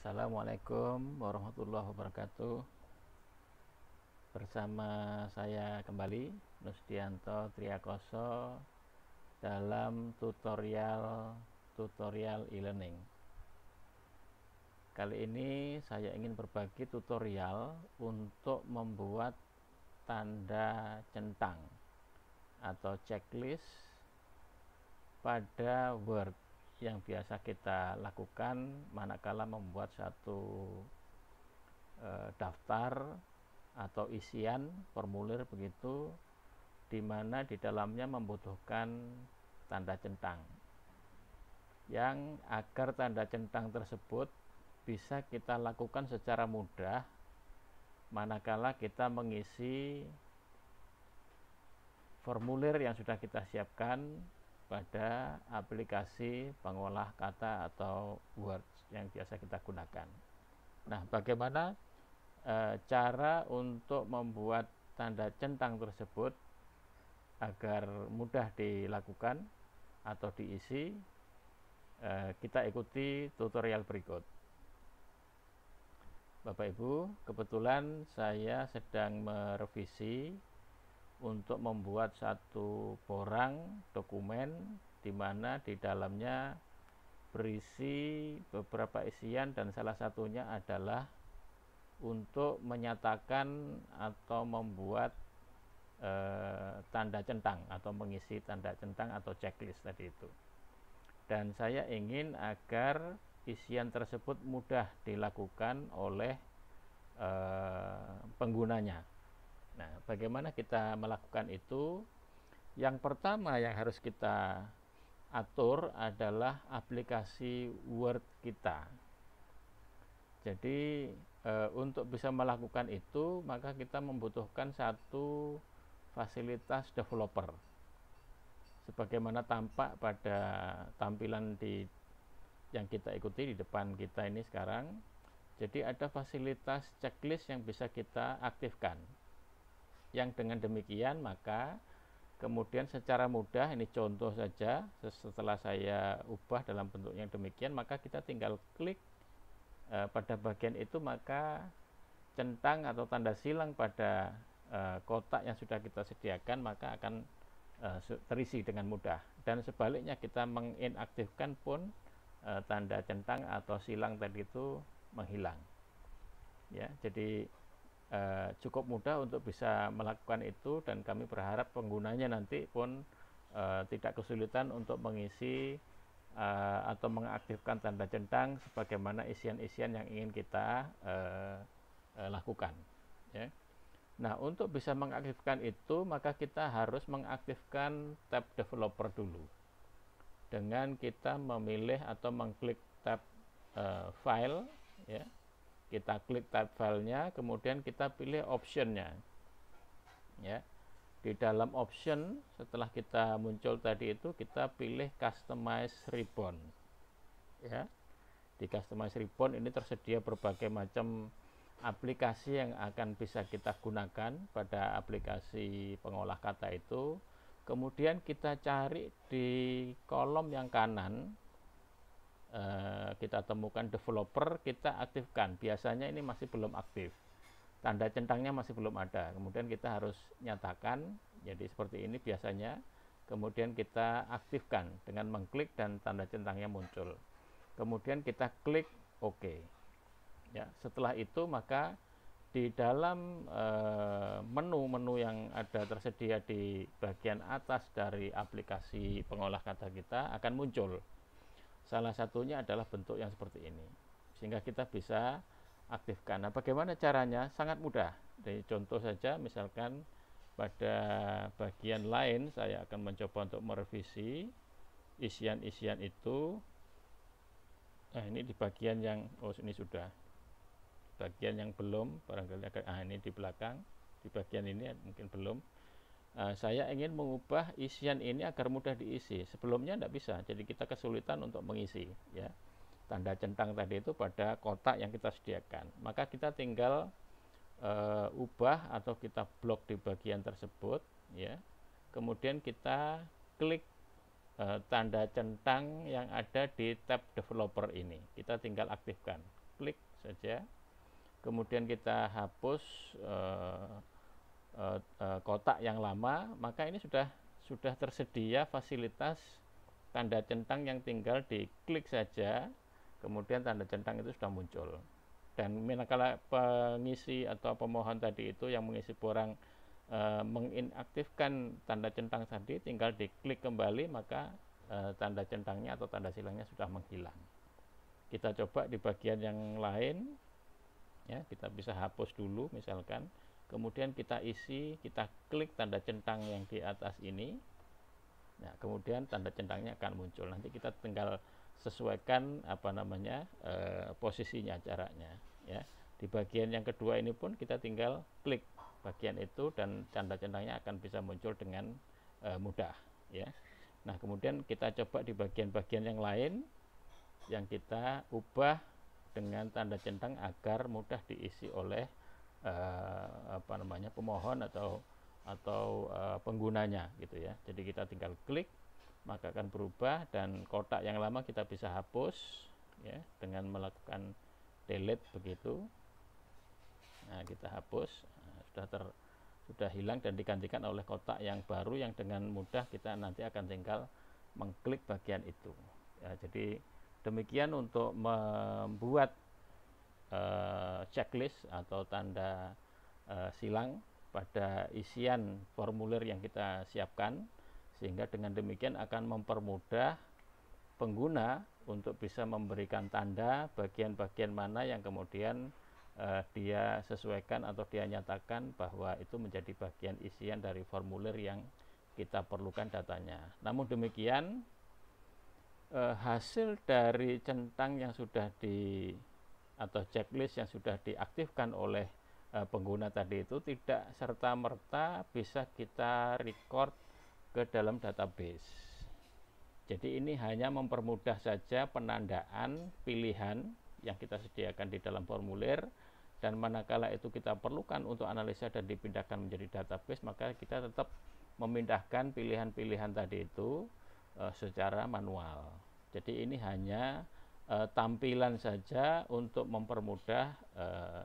Assalamualaikum warahmatullahi wabarakatuh Bersama saya kembali Nusdianto Triakoso Dalam tutorial tutorial e-learning Kali ini saya ingin berbagi tutorial untuk membuat tanda centang atau checklist pada Word yang biasa kita lakukan manakala membuat satu e, daftar atau isian formulir begitu di mana di dalamnya membutuhkan tanda centang yang agar tanda centang tersebut bisa kita lakukan secara mudah manakala kita mengisi formulir yang sudah kita siapkan pada aplikasi pengolah kata atau words yang biasa kita gunakan. Nah, bagaimana e, cara untuk membuat tanda centang tersebut agar mudah dilakukan atau diisi? E, kita ikuti tutorial berikut. Bapak Ibu, kebetulan saya sedang merevisi untuk membuat satu borang dokumen di mana di dalamnya berisi beberapa isian dan salah satunya adalah untuk menyatakan atau membuat e, tanda centang atau mengisi tanda centang atau checklist tadi itu. Dan saya ingin agar isian tersebut mudah dilakukan oleh e, penggunanya Nah, bagaimana kita melakukan itu? Yang pertama yang harus kita atur adalah aplikasi Word kita. Jadi e, untuk bisa melakukan itu maka kita membutuhkan satu fasilitas developer. Sebagaimana tampak pada tampilan di yang kita ikuti di depan kita ini sekarang. Jadi ada fasilitas checklist yang bisa kita aktifkan yang dengan demikian maka kemudian secara mudah ini contoh saja setelah saya ubah dalam bentuk yang demikian maka kita tinggal klik e, pada bagian itu maka centang atau tanda silang pada e, kotak yang sudah kita sediakan maka akan e, terisi dengan mudah dan sebaliknya kita menginaktifkan pun e, tanda centang atau silang tadi itu menghilang ya jadi Eh, cukup mudah untuk bisa melakukan itu dan kami berharap penggunanya nanti pun uh, tidak kesulitan untuk mengisi uh, atau mengaktifkan tanda centang sebagaimana isian-isian yang ingin kita uh, uh, lakukan. Ya. Nah, untuk bisa mengaktifkan itu, maka kita harus mengaktifkan tab developer dulu. Dengan kita memilih atau mengklik tab uh, file, ya. Kita klik type filenya, kemudian kita pilih optionnya. Ya, di dalam option setelah kita muncul tadi itu kita pilih customize ribbon ya di customize ribbon ini tersedia berbagai macam aplikasi yang akan bisa kita gunakan pada aplikasi pengolah kata itu kemudian kita cari di kolom yang kanan Eh, kita temukan developer kita aktifkan biasanya ini masih belum aktif tanda centangnya masih belum ada kemudian kita harus nyatakan jadi seperti ini biasanya kemudian kita aktifkan dengan mengklik dan tanda centangnya muncul kemudian kita klik OK ya setelah itu maka di dalam eh, menu-menu yang ada tersedia di bagian atas dari aplikasi pengolah kata kita akan muncul Salah satunya adalah bentuk yang seperti ini. Sehingga kita bisa aktifkan. Nah, bagaimana caranya? Sangat mudah. Dari contoh saja misalkan pada bagian lain saya akan mencoba untuk merevisi isian-isian itu. Nah, ini di bagian yang oh ini sudah. Bagian yang belum barangkali akan ah ini di belakang. Di bagian ini mungkin belum. Eh, saya ingin mengubah isian ini agar mudah diisi. Sebelumnya tidak bisa, jadi kita kesulitan untuk mengisi. Ya, tanda centang tadi itu pada kotak yang kita sediakan. Maka kita tinggal uh, ubah atau kita blok di bagian tersebut. Ya, kemudian kita klik uh, tanda centang yang ada di tab developer ini. Kita tinggal aktifkan, klik saja. Kemudian kita hapus. Uh, uh, uh, kotak yang lama, maka ini sudah sudah tersedia fasilitas tanda centang yang tinggal diklik saja, kemudian tanda centang itu sudah muncul. Dan manakala pengisi atau pemohon tadi itu yang mengisi borang e, menginaktifkan tanda centang tadi, tinggal diklik kembali maka e, tanda centangnya atau tanda silangnya sudah menghilang. Kita coba di bagian yang lain, ya kita bisa hapus dulu misalkan kemudian kita isi kita klik tanda centang yang di atas ini nah kemudian tanda centangnya akan muncul nanti kita tinggal sesuaikan apa namanya e, posisinya jaraknya ya di bagian yang kedua ini pun kita tinggal klik bagian itu dan tanda centangnya akan bisa muncul dengan e, mudah ya nah kemudian kita coba di bagian-bagian yang lain yang kita ubah dengan tanda centang agar mudah diisi oleh Eh, apa namanya pemohon atau atau eh, penggunanya gitu ya. Jadi kita tinggal klik maka akan berubah dan kotak yang lama kita bisa hapus ya dengan melakukan delete begitu. Nah, kita hapus nah, sudah ter sudah hilang dan digantikan oleh kotak yang baru yang dengan mudah kita nanti akan tinggal mengklik bagian itu. Ya, jadi demikian untuk membuat uh, checklist atau tanda uh, silang pada isian formulir yang kita siapkan sehingga dengan demikian akan mempermudah pengguna untuk bisa memberikan tanda bagian-bagian mana yang kemudian uh, dia sesuaikan atau dia nyatakan bahwa itu menjadi bagian isian dari formulir yang kita perlukan datanya. Namun demikian hasil dari centang yang sudah di atau checklist yang sudah diaktifkan oleh uh, pengguna tadi itu tidak serta merta bisa kita record ke dalam database. Jadi ini hanya mempermudah saja penandaan pilihan yang kita sediakan di dalam formulir dan manakala itu kita perlukan untuk analisa dan dipindahkan menjadi database maka kita tetap memindahkan pilihan-pilihan tadi itu e, secara manual. Jadi ini hanya uh, tampilan saja untuk mempermudah uh,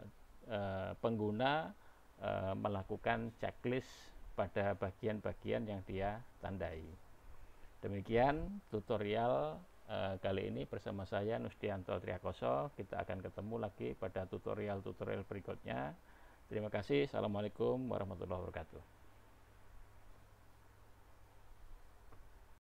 uh, pengguna uh, melakukan checklist pada bagian-bagian yang dia tandai. Demikian tutorial uh, kali ini bersama saya Nusdianto Triakoso. Kita akan ketemu lagi pada tutorial-tutorial berikutnya. Terima kasih. Assalamualaikum warahmatullahi wabarakatuh.